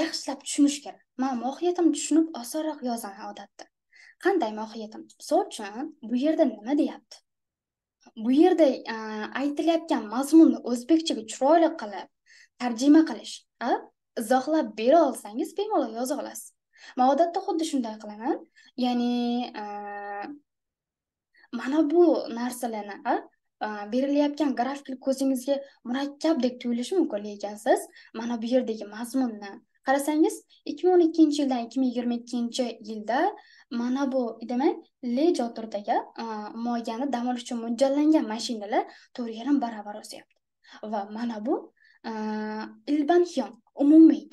yaxshilab tushunish kerak man mohiyatimni tushunib osonroq yozaman odatda qanday mohiyatim misol uchun bu yerda nima deyapti bu yerda e, aytilayotgan mazmunni o'zbekchaga chiroyli qilib tarjima qilish izohlab bera olsangiz bemalol yoza olasiz man odatda xuddi shunday qilaman ya'ni e, mana bu narsalarni e, berilayotgan grafik ko'zingizga murakkabdek tuyulishi mumkin lekin siz mana bu yerdagi mazmunni qarasangiz ikki ming o'n ikkinchi yildan ikki ming yigirma ikkinchi yilda mana bu demak le joturdagi moyani dam olish uchun mo'ljallangan mashinalar to'rt yarim baravar o'syapti va mana bu ilbanhyon umumiy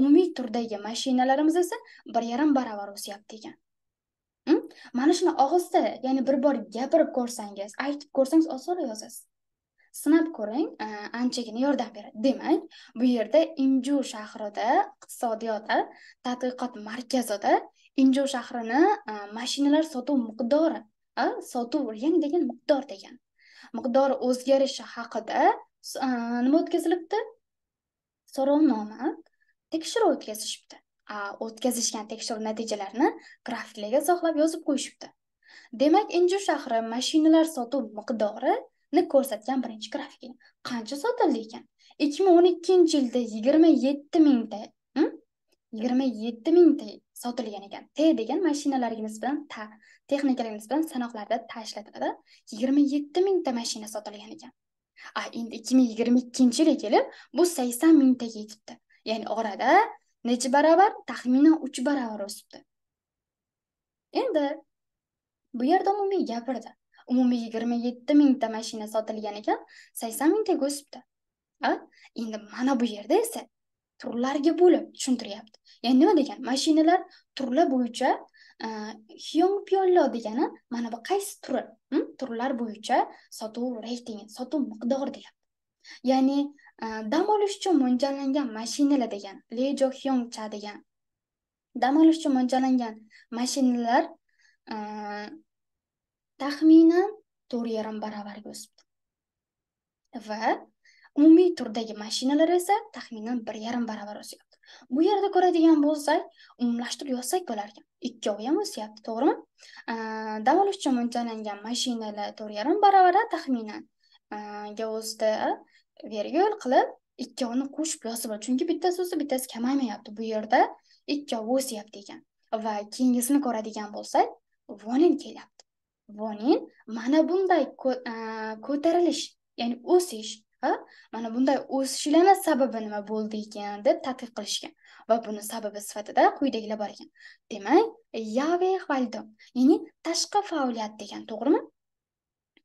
umumiy turdagi mashinalarimiz esa bir yarim baravar o'syapti ekan hm? mana shuni og'izda ya'ni bir bor gapirib ko'rsangiz aytib ko'rsangiz osonroq yozasiz sinab ko'ring e, anchagina yordam beradi demak bu yerda inju shahrida iqtisodiyoti tadqiqot markazida inju shahrini e, mashinalar sotuv miqdori sotuv rang degan miqdor degan miqdor o'zgarishi haqida e, nima o'tkazilibdi so'rovnoma tekshiruv o'tkazishibdi o'tkazishgan tekshiruv natijalarini grafiklarga sog'lab yozib qo'yishibdi demak inju shahri mashinalar sotuv miqdori ni ko'rsatgan birinchi grafika qancha sotildi ekan ikki ming o'n ikkinchi yilda yigirma yetti mingta yigirma yetti mingta sotilgan ekan t degan mashinalarga nisbatan ta texnikalarga nisbatan sanoqlarda ta ishlatiladi yigirma yetti mingta mashina sotilgan ekan a endi ikki ming yigirma ikkinchi yilga kelib bu sakson mingtaga yetibdi ya'ni orada necha barobar taxminan uch barobar o'sibdi endi bu yerda umumiy gapirdi umumiy yigirma yetti mingta mashina sotilgan ekan sakson mingtaga o'sibdi endi mana bu yerda esa turlarga bo'lib tushuntiryapti ya'ni nima degani mashinalar turlar bo'yicha xyongpyollo degani mana bu qaysi turi hm? turlar bo'yicha sotuv reytingi sotuv miqdori deyapti ya'ni dam olish uchun mo'ljallangan mashinalar degan lejo hyongcha degan dam olish uchun mo'ljallangan mashinalar taxminan to'rt yarim barobarga o'sibdi va umumiy turdagi mashinalar esa taxminan bir yarim baravar o'syapti bu yerda ko'radigan bo'lsak umumlashtirib yozsak bo'lar ikkovi ham o'syapti to'g'rimi dam olish uchun mo'ljallangan mashinalar to'rt yarim baravara taxminan o'zida vergul qilib ikkovini qo'shib yozib chunki bittasi o'sib bittasi kamaymayapti bu yerda ikkovi o'syapti ekan va keyingisini ko'radigan bo'lsak vonin kelyapti vonin mana bunday ko'tarilish ya'ni o'sish va mana bunday o'sishlarni sababi nima bo'ldi ekan deb tadqiq qilishgan va buni sababi sifatida quyidagilar bor ekan demak yave valdom ya'ni tashqi faoliyat degan to'g'rimi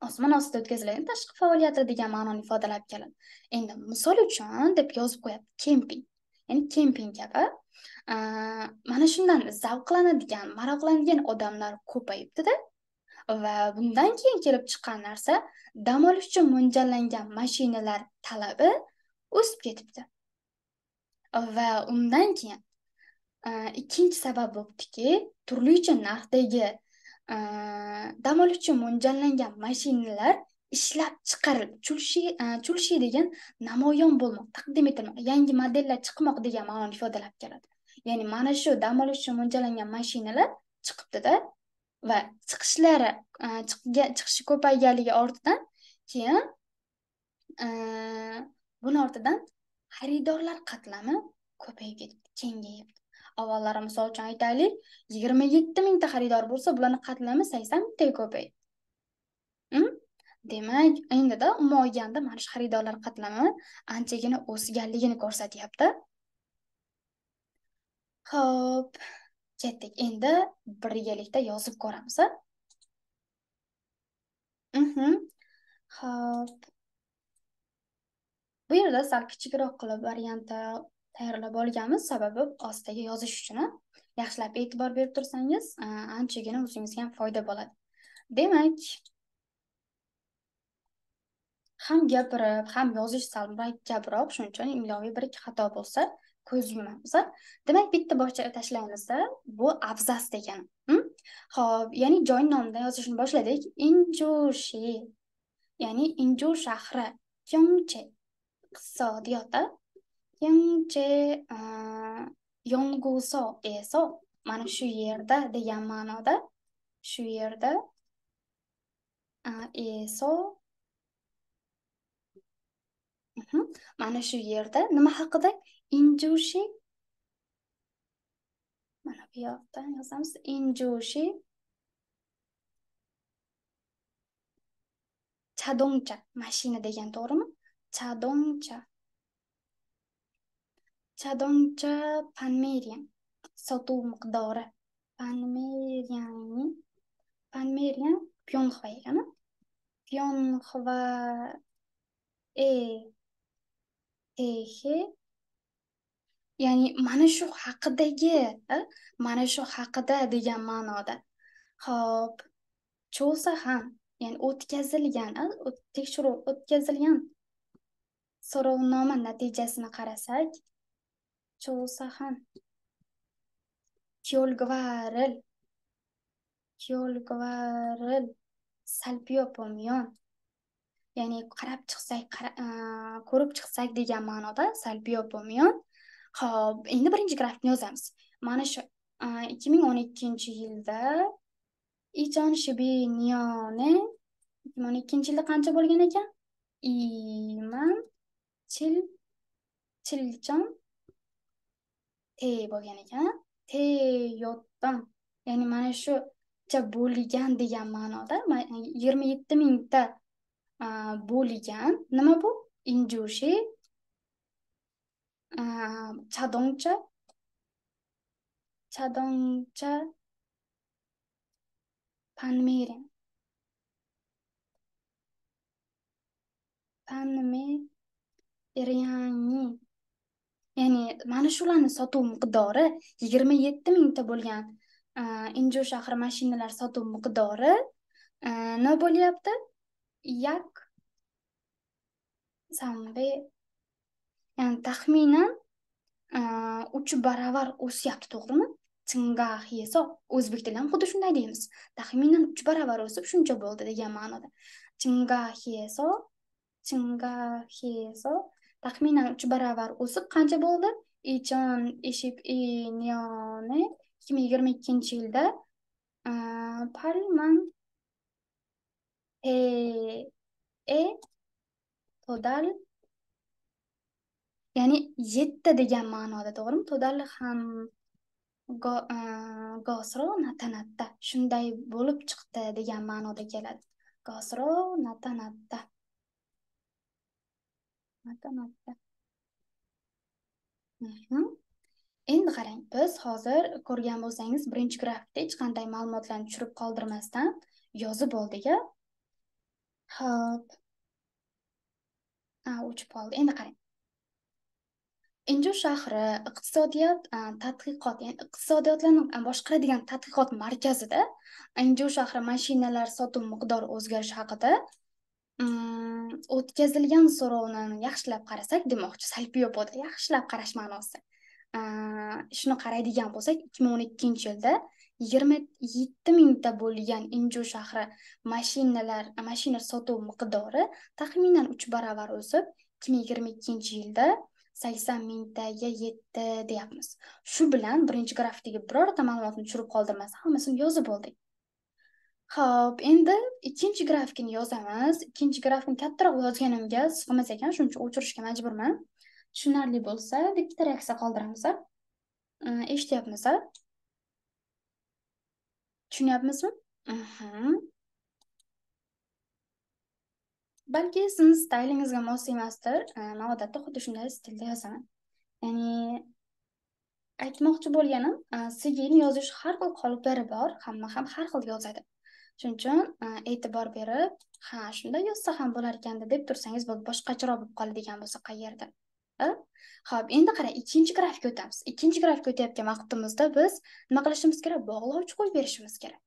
osmon ostida o'tkaziladigan tashqi faoliyati degan ma'noni ifodalab keladi endi misol uchun deb yozib qo'yapti kemping ya'ni kemping kabi mana shundan zavqlanadigan maroqlanadigan odamlar ko'payibdida va bundan keyin kelib chiqqan narsa dam olish uchun mo'ljallangan mashinalar talabi o'sib ketibdi va undan keyin e, ikkinchi sabab bo'ldiki turlicha narxdagi e, dam olish uchun mo'ljallangan mashinalar ishlab chulshi e, chulshi degan namoyon bo'lmoq taqdim etilmoq yangi modellar chiqmoq degan ma'noni ifodalab keladi ya'ni mana shu dam olish uchun mo'ljallangan mashinalar chiqibdida va chiqishlari e, chiqishi ko'payganligi ortidan keyin e, buni ortidan xaridorlar qatlami ko'payib kengayib avvallari misol uchun aytaylik yigirma yetti mingta xaridor bo'lsa bularni qatlami sakson mingtaga ko'paydi hm? demak endida umuman olganda mana shu xaridorlar qatlami anchagina o'sganligini ko'rsatyapti ho'p ketdik endi birgalikda yozib ko'ramiz ho'p mhm. bu yerda sal kichikroq qilib variantni tayyorlab olganmiz sababi ostiga yozish uchun yaxshilab e'tibor berib tursangiz anchagina o'zingizga ham foyda bo'ladi demak ham gapirib ham yozish sal murakkabroq shuning uchun imloviy bir ikki xato bo'lsa ko'z yumamiz demak bitta bog'cha tashlaymiz bu abzas degani ho'p ya'ni joy nomidan yozishni boshladik injushi ya'ni inju shahri kyongche iqtisodiyoti kyongche yonguso eso mana shu yerda degan ma'noda shu yerda eso mhmm, mana shu yerda nima haqida injushi mana bu yoqda yozamiz injushi chadongcha mashina degan to'g'rimi chadongcha chadongcha panmeriya sotuv miqdori panmeriyani panmeriya pyonxva ekan pyonxva e eh, tehe ya'ni mana shu haqidagi mana shu haqida degan ma'noda ho'p cho'lsa ham ya'ni o'tkazilgan tekshiruv o'tkazilgan so'rovnoma natijasini qarasak cho'lsa ham kyolgvaril kyolgvaril salbiopomyon ya'ni qarab chiqsak ko'rib chiqsak degan ma'noda salbiopomyon ho'p endi birinchi grafikni yozamiz mana shu ikki ming o'n ikkinchi yilda ichon shibi niyoni ikki ming o'n ikkinchi yilda qancha bo'lgan ekan iman chil chilchon te bo'lgan ekan te yotdim ya'ni mana shu bo'lgan degan ma'noda yigirma yetti mingta bo'lgan nima bu injushi 자동차? 자동차? 반미래 panmeriani ya'ni mana shularni sotuv miqdori yigirma yetti mingta bo'lgan injo shahri mashinalar sotuv miqdori nima bo'lyapti yak sambe ya'ni taxminan e, uch baravar o'syapti to'g'rimi tinga hisob o'zbek tilida ham xuddi shunday deymiz taxminan uch baravar o'sib shuncha bo'ldi degan ma'noda tinga hisob tinga hisob taxminan uch baravar o'sib qancha bo'ldi ichon eshib e, inyoni ikki ming yigirma ikkinchi yilda e, palman e todal ya'ni yetti degan ma'noda to'g'rimi to'dali ham e, gosro natanatta shunday bo'lib chiqdi degan ma'noda keladi gosro natanatta natanatta mhm. endi qarang biz hozir ko'rgan bo'lsangiz birinchi grafikda hech qanday ma'lumotlarni tushirib qoldirmasdan yozib oldik a hop o'chib qoldi endi qarang inju shahri iqtisodiyot tadqiqot ya'ni iqtisodiyotlarni boshqaradigan tadqiqot markazida inju shahri mashinalar sotuv miqdori o'zgarishi haqida mm, o'tkazilgan so'rovni yaxshilab qarasak demoqchi salpiyopoda yaxshilab qarash ma'nosi shuni qaraydigan bo'lsak ikki ming o'n ikkinchi yilda yigirma yetti mingta bo'lgan inju shahri mashinalar mashina sotuv miqdori taxminan uch baravar o'sib ikki ming yigirma ikkinchi yilda sakson mingtaga yetti deyapmiz shu bilan birinchi grafdagi birorta ma'lumotni tushirib qoldirmasdan hammasini yozib oldik ho'p endi ikkinchi grafikni yozamiz ikkinchi grafikni kattaroq yozganimga sig'mas ekan shuning uchun o'chirishga majburman tushunarli bo'lsa bitta reaksiya qoldiramiz mm, eshityapmiz tushunyapmizmi uhm. balki sizni staylingizga mos emasdir man odatda xuddi shunday stilda yozaman ya'ni aytmoqchi bo'lganim e, sigini yozish har xil qoliplari bor hamma ham har xil yozadi shuning uchun e, e'tibor berib ha shunday yozsa ham bo'lar ekanda deb tursangiz bu boshqacharoq bo'lib qoladigan bo'lsa qayerda ho'p e? endi qarang ikkinchi grafikka o'tamiz ikkinchi grafikka o'tayotgan vaqtimizda biz nima qilishimiz kerak bog'lovchi qo'yib berishimiz kerak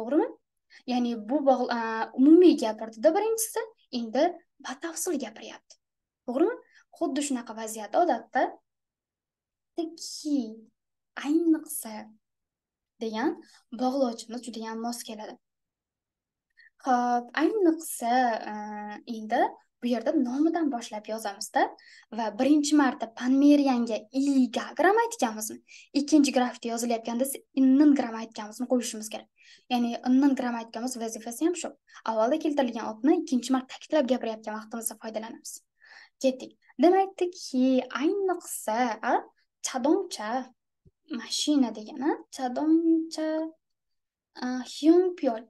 to'g'rimi ya'ni bu umumiy gapirdida birinchisi endi batafsil gapiryapti to'g'rimi xuddi shunaqa vaziyat odatda ki ayniqsa degan bog'lovchimiz judayam mos keladi ho'p ayniqsa endi bu yerda nomidan boshlab yozamizda va birinchi marta panmeriyanga iga gramm aytganmizmi ikkinchi grafda yozilayotganda innin gramm aytganimizni qo'yishimiz kerak ya'ni innin gramm aytganmiz vazifasi ham shu avvalda keltirilgan otni ikkinchi marta ta'kidlab gapirayotgan vaqtimizda foydalanamiz ketdik demakki ayniqsa chadoncha mashina degani chadoncha hyon pyol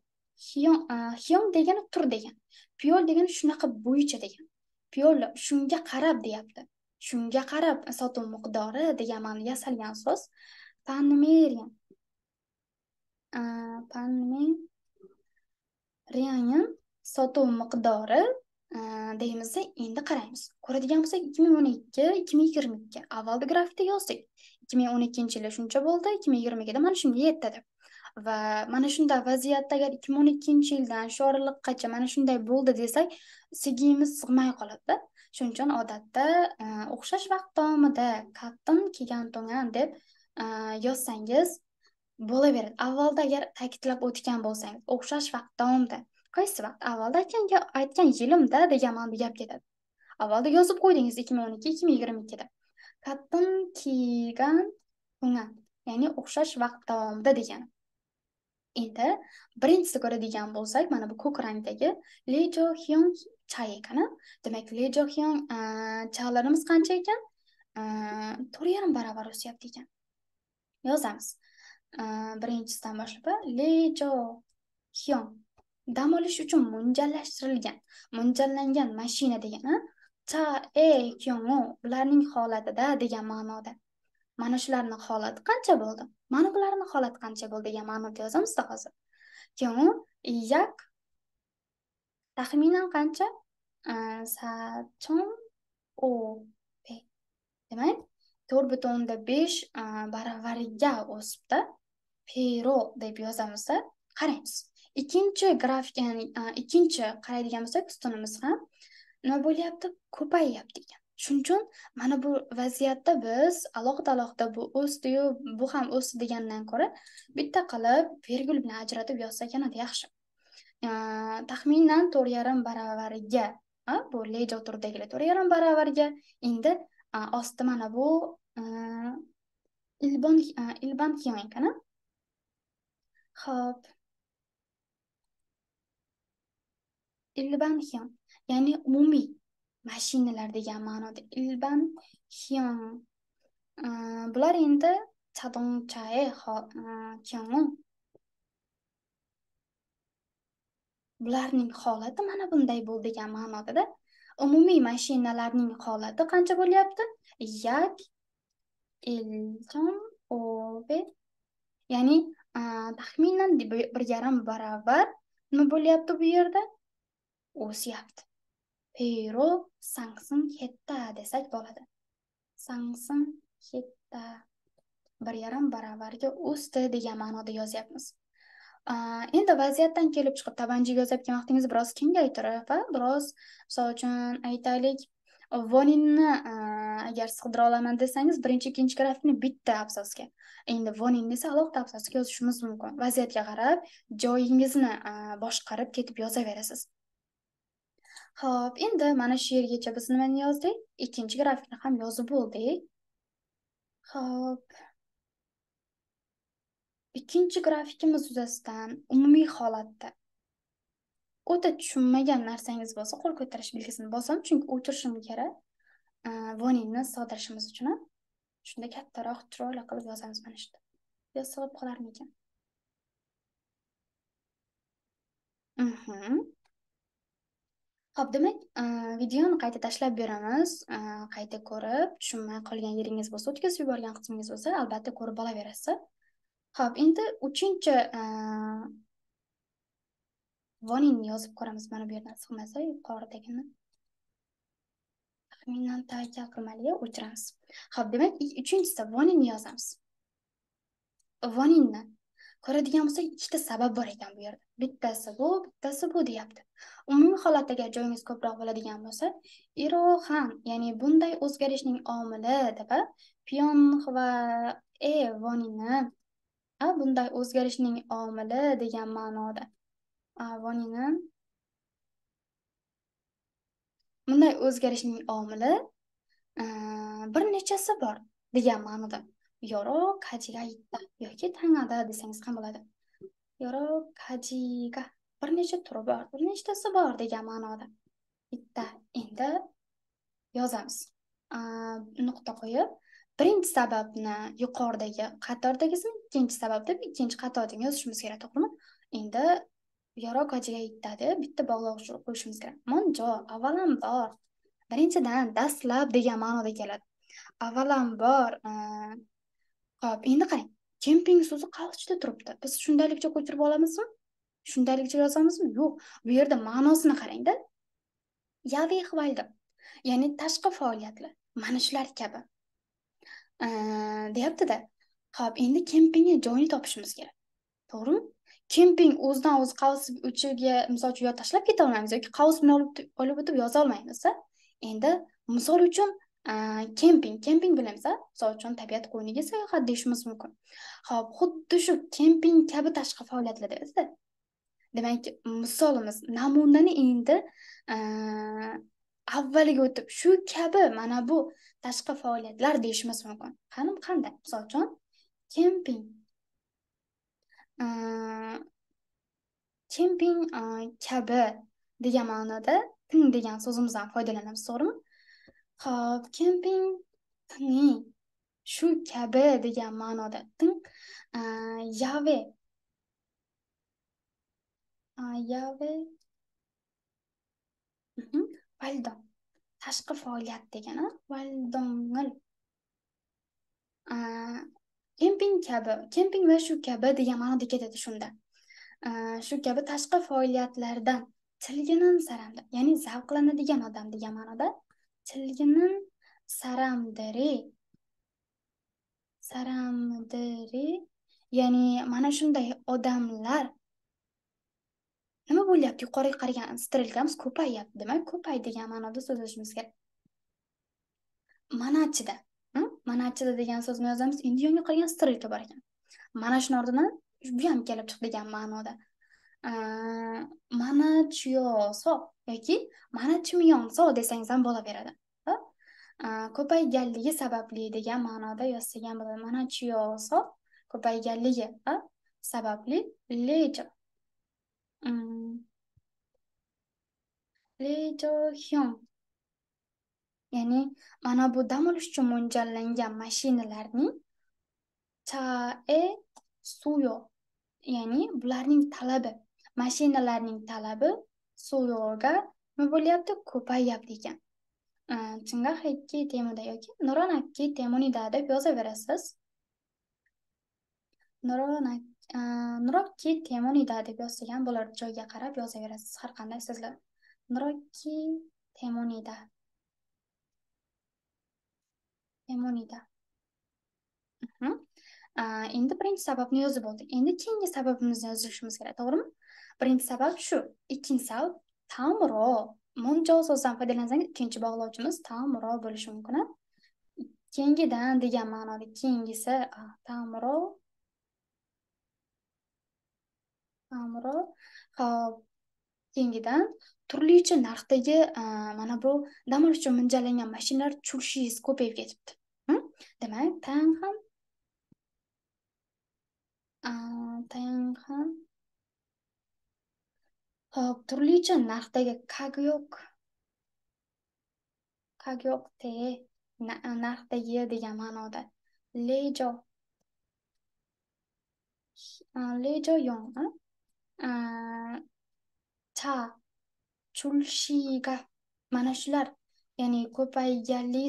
hyong degani tur degani piyola degani shunaqa bo'yicha degan piyola shunga qarab deyapti shunga qarab sotuv miqdori degan ma'noda yasalgan so'z panmerian panmerian sotuv miqdori deymizda endi qaraymiz ko'radigan bo'lsak ikki ming o'n ikki ikki ming yigirma ikki avvalgi grafikda yozdik ikki ming o'n ikkinchi yili shuncha bo'ldi ikki ming yigirma ikkida mana shunga yetdi deb va mana shunday vaziyatda agar ikki ming o'n ikkinchi yildan shu oraliqqacha mana shunday bo'ldi desak sigiyimiz sig'may qoladi shuning uchun odatda e, o'xshash vaqt davomida kattin kelgan to'ngan deb e, yozsangiz bo'laveradi avvalda agar ta'kidlab o'tgan bo'lsangiz o'xshash vaqt davomida qaysi vaqt avvalda aytganga aytgan yilimda degan ma'noda gap ketadi avvalda yozib qo'ydingiz ikki ming o'n ikki ikki ming yigirma ikkida kattin kiygan to'ngan ya'ni o'xshash vaqt davomida degani endi birinchisi ko'radigan bo'lsak mana bu ko'k rangdagi lejo hyun chai ekan demak lejo hyun chalarimiz qancha ekan to'rt yarim barobar o'syapti ekan yozamiz birinchisidan boshlab lejo hyon dam olish uchun mo'ljallashtirilgan mo'ljallangan mashina degani cha e kyonu ularning holatida degan ma'noda mana shularni holati qancha bo'ldi mana bularni holati qancha bo'ldi degan ma'noda yozamizda hozir keyin yak taxminan qancha sachon o demak to'rt butun o'nda besh baravariga o'sibdi pero deb yozamizda qaraymiz ikkinchi grafik ya'ni ikkinchi qaraydigan bo'lsak ustunimiz ham nima bo'lyapti ko'payyapti ekan shuning uchun mana bu vaziyatda biz alohida alohida bu o'sdiyu bu ham o'sdi degandan ko'ra bitta qilib vergul bilan ajratib yozsak yanada yaxshi taxminan to'rt yarim baravariga bu leja turdagila to'rt yarim baravarga endi osti mana bu ilbon ilbon kiymankana ho'p ilban ya'ni umumiy mashinalar degan ma'noda ilban hiyon bular endi chae kyongun e, bularning holati mana bunday bo'ldi degan ma'nodada umumiy mashinalarning holati qancha bo'lyapti yak obe ya'ni e, taxminan bir yarim barobar nima bo'lyapti bu yerda o'syapti perov sanqsin ketda desak bo'ladi sanqsin ketda bir yarim baravarga o'sdi degan ma'noda yozyapmiz endi vaziyatdan kelib chiqib tabanji yozayotgan vaqtingiz biroz kengaytirib va biroz misol uchun aytaylik voninni agar sig'dira olaman desangiz birinchi ikkinchi grafikni bitta abzosga endi voninni esa alohida abzosga yozishimiz mumkin vaziyatga qarab joyingizni boshqarib ketib yozaverasiz ho'p endi mana shu yergacha biz nimani yozdik ikkinchi grafikni ham yozib bo'ldik ho'p ikkinchi grafikimiz yuzasidan umumiy holatda o'ta tushunmagan narsangiz bo'lsa qo'l ko'tarish belgisini bosing chunki o'chirishim kerak voningni sodirishimiz uchun shunda kattaroq chiroyli qilib yozamiz mana shu yo sig'ib qolarmikan mhmm. ho'p demak e, videoni qayta tashlab beramiz e, qayta ko'rib tushunmay qolgan yeringiz bo'lsa o'tkazib yuborgan qismingiz bo'lsa albatta ko'rib olaverasiz ho'p endi uchinchi e, vonini yozib ko'ramiz mana bu yerdan sig'masa yuqoridagini taxminan tavakkal qilmaliga o'chiramiz ho'p demak uchinchisi vonini yozamiz voningni ko'radigan bo'lsak ikkita sabab bor ekan bu yerda bittasi bu bittasi bu deyapti umumiy holat agar joyingiz ko'proq bo'ladigan bo'lsa iroham ya'ni bunday o'zgarishning omili deb pion va e vonini bunday o'zgarishning omili degan ma'noda vonini bunday o'zgarishning omili bir nechasi bor degan ma'noda 여러 가지가 있다 yoki tangada desangiz ham bo'ladi 여러 가지가 bir necha turi bor bir nechtasi bor degan ma'noda bitta endi yozamiz nuqta qo'yib birinchi sababni yuqoridagi qatordagisini ikkinchi sabab deb ikkinchi qatordan yozishimiz kerak to'g'rimi endi yoro kojiga yetadi bitta bog'lovchi qo'yishimiz kerak monjo avvalambor birinchidan dastlab degan ma'noda keladi avvalambor ho'p endi qarang kemping so'zi qaliqchida turibdi biz shundaylikcha ko'chirib olamizmi shundaylikcha yozamizmi yo'q bu yerda ma'nosini qarangda yavi hvaldi ya'ni tashqi faoliyatlar mana shular kabi deyaptida ho'p endi kempingni joyini topishimiz kerak to'g'rimi kemping o'zidan o'zi qavs uchiga misol uchun yo tashlab keta olmaymiz yoki qavs bilan olib o'tib yozolmaymiz endi misol uchun kemping kemping bilamiz a misol uchun tabiat qo'yniga sayohat deyishimiz mumkin ho'p xuddi shu kemping kabi tashqi faoliyatlarda esa demak misolimiz namunani endi avvaliga o'tib shu kabi mana bu tashqi faoliyatlar deyishimiz mumkin qani qanday misol uchun kemping kemping kabi degan ma'noda degan so'zimizdan foydalanamiz to'g'rimi hop kemping tining shu kabi degan ma'noda tin yave yave mhm, valdom tashqi faoliyat degani valdomil kemping kabi kemping va shu kabi degan ma'noda ketadi shunda shu kabi tashqi faoliyatlardan tilginan saranda ya'ni zavqlanadigan odam degan ma'noda chilginim saramdiri saramdiri ya'ni mana shunday odamlar nima bo'lyapti yuqoriga qaragan strelkamiz ko'payyapti demak ko'pay degan ma'noda so'zlashimiz kerak manachida hm? manatchida degan so'zni yozamiz endi yonga qaragan strelka bor ekan mana shuni ortidan bu ham kelib chiqdi degan ma'noda mana chuyoso yoki mana chimyonso desangiz ham bo'laveradi ko'payganligi sababli degan ma'noda yozsagan bo'ladi mana chuyoso ko'payganligi sababli lejo hmm. lejo hyon ya'ni mana bu dam olish uchun mo'ljallangan mashinalarning chae suyo ya'ni bularning talabi mashinalarning talabi suvga nima bo'lyapti ko'payyapti ekan ehm, chingahiki temida yoki nuronakki temunida deb yozaverasiz nuronak ehm, nurokki temunida deb yozsa ham bo'lar joyga qarab yozaverasiz har qanday sizlar nurokki temunida temunida mhmm. ehm, endi birinchi sababni yozib oldik endi keyingi sababimizni yozishimiz kerak to'g'rimi birinchi sabab shu ikkinchi sabab tamro munjo so'zidan foydalansangiz ikkinchi bog'lovchimiz tamro bo'lishi mumkin kengidan degan ma'noda keyingisi tamro tamro hop keyingidan turlicha narxdagi mana bu dam olish uchun mo'ljallangan mashinalar chulshiz ko'payib ketibdi hm? demak tang ham tang ham Hop, turlicha narxdagi kagyok kagyok te narxdagi degan ma'noda. Lejo lejo yong'i ta chulshiga mana shular ya'ni ko'payganli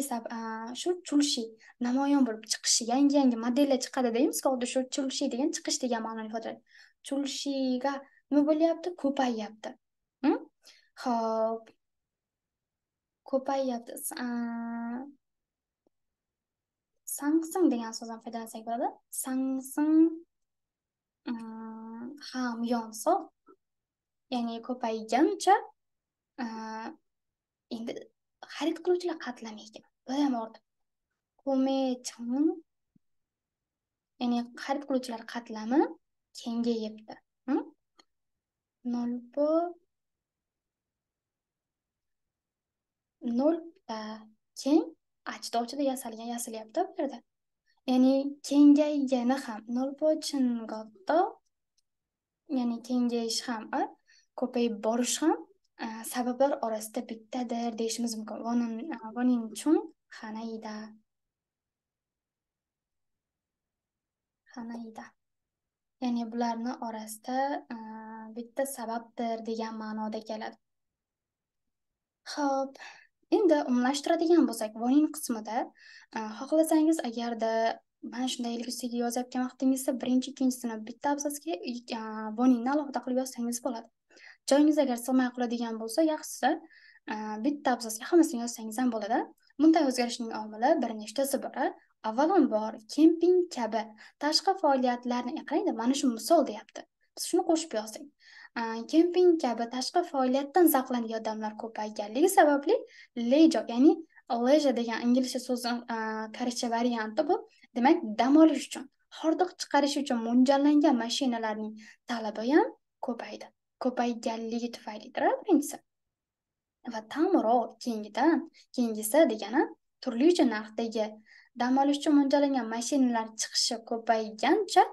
shu chulshi namoyon bo'lib chiqishi yangi yangi modellar chiqadida misqoda shu chulshi degan chiqish degan ma'noni ifodalaydi chulshiga nima bo'lyapti ko'payyapti ho'p ko'payyapti sansin degan so'zdan foydalansak bo'ladi sansin ham yonso ya'ni ko'paygancha endi xarid qiluvchilar ekan bir ham ortib ya'ni xarid qiluvchilar qatlami kengayibdi nol por nol keng ochida yasalgan yasilyapti bu yerda ya'ni kengaygani ham nol pochingoto ya'ni kengayish ham ko'payib borish ham sabablar orasida bittadir deyishimiz mumkin vonin chun hanayda hanayda ya'ni bularni orasida bitta sababdir degan ma'noda keladi ho'p endi umumlashtiradigan bo'lsak voning qismida e, xohlasangiz agarda mana shunday ilgisiga yozayotgan vaqtingizda birinchi ikkinchisini bitta abzasga e, voningni alohida qilib yozsangiz bo'ladi joyingiz agar sig'may qoladigan bo'lsa yaxshisi e, bitta abzasga hammasini yozsangiz ham bo'ladi bunday o'zgarishning omili bir nechtasi bor avvalambor kemping kabi tashqi faoliyatlarni qarangda mana shu misol deyapti shuni qo'shib yozing kemping kabi tashqi faoliyatdan zavqlanadigan odamlar ko'payganligi sababli lejo ya'ni leja degan inglizcha so'zni koreyscha varianti bu demak dam olish uchun hordiq chiqarish uchun mo'ljallangan mashinalarning talabi ham ko'paydi ko'payganligi tufaylidir birinchisi va ta'mirov keyingidan keyingisi degani turlicha narxdagi dam olish uchun mo'ljallangan mashinalar chiqishi ko'paygancha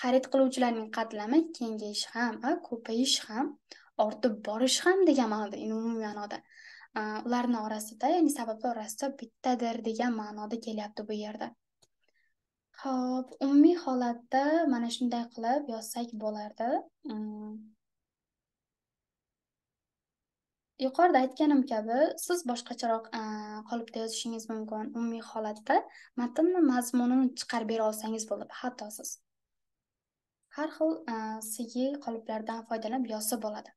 xarid qiluvchilarning qatlami kengayishi ham ko'payishi ham ortib borishi ham degan ma'noda umumiy ma'noda ularni orasida ya'ni sabablar orasida bittadir degan ma'noda kelyapti bu yerda ho'p umumiy holatda mana shunday qilib yozsak bo'lardi mm. yuqorida aytganim kabi siz boshqacharoq qolipda yozishingiz mumkin umumiy holatda matnni mazmunini chiqarib bera olsangiz bo'ladi hatto siz har xil e, sigi qoliplaridan foydalanib yozsa bo'ladi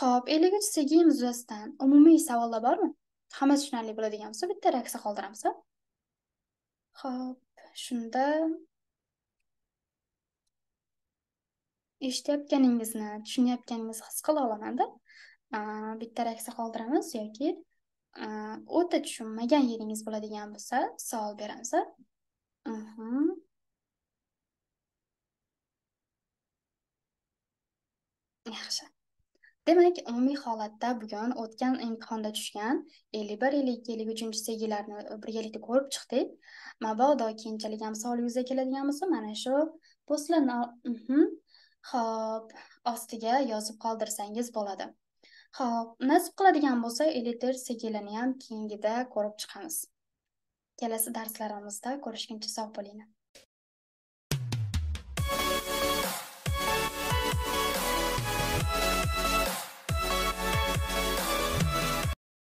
ho'p ellik uch segi yuzasidan umumiy savollar bormi hammasi tushunarli bo'ladigan bo'lsa bitta reaksiya qoldiramiz ho'p shunda eshitayotganingizni tushunayotganingizni his qila olamanda e, bitta reaksiya qoldiramiz yoki e, o'ta tushunmagan yeringiz bo'ladigan bo'lsa savol beramiz Yaxshi. Demak, umumiy holatda bugun o'tgan imtihonda tushgan 51 52 uchinchi sevgilarni birgalikda ko'rib chiqdik. Mabodo keyinchalik ham savol yuzaga keladigan bo'lsa, mana shu postlarni mhm. Xo'p, ostiga yozib qoldirsangiz bo'ladi. Xo'p, nasib qiladigan bo'lsa, eleter sigilini ham keyingida ko'rib chiqamiz. Kelasi darslarimizda ko'rishguncha sog' bo'linglar.